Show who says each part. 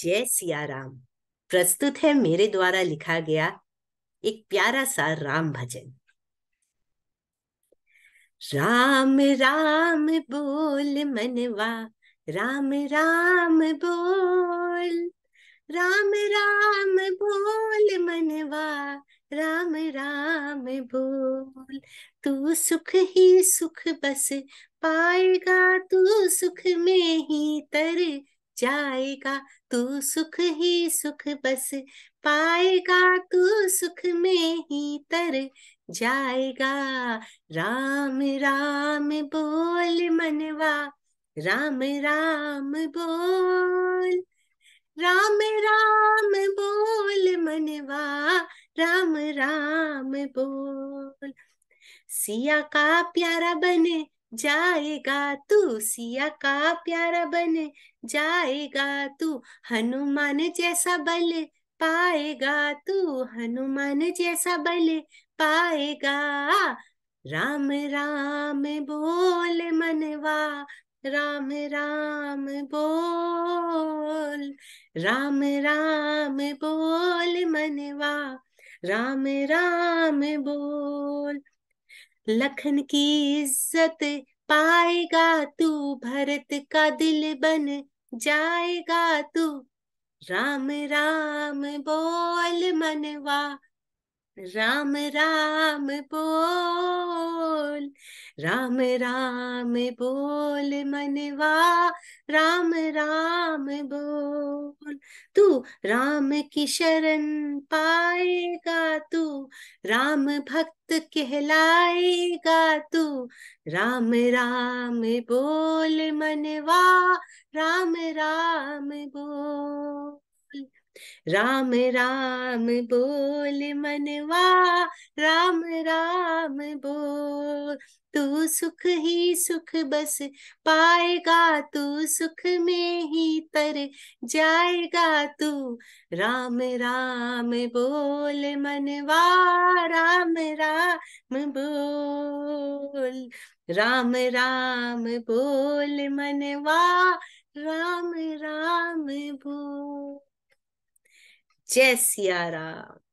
Speaker 1: जय सिया राम प्रस्तुत है मेरे द्वारा लिखा गया एक प्यारा सा राम भजन राम राम बोल मनवा राम राम बोल राम राम बोल मनवा राम राम बोल तू सुख ही सुख बस पाएगा तू सुख में ही तर जाएगा तू सुख ही सुख बस पाएगा तू सुख में ही तर जाएगा राम राम बोल मनवा राम राम बोल राम राम बोल मनवा राम राम बोल सिया का प्यारा बने जाएगा तू सिया का प्यारा बने जाएगा तू हनुमान जैसा बल पाएगा तू हनुमान जैसा बल पाएगा राम राम बोल मनवा राम राम बोल राम राम बोल मनवा राम राम बोल लखन की इज्जत पाएगा तू भरत का दिल बन जाएगा तू राम राम बोल मनवा राम राम बोल राम राम बोल मनवा राम राम बोल तू राम की शरण पाएगा तू राम भक्त कहलाएगा तू राम राम बोल मनवा राम राम बोल राम राम बोल मनवा राम राम बोल तू सुख ही सुख बस पाएगा तू सुख में ही तर जाएगा तू राम राम बोल मनवा राम राम बोल राम राम बोल मनवा राम राम बोल जय सिया राम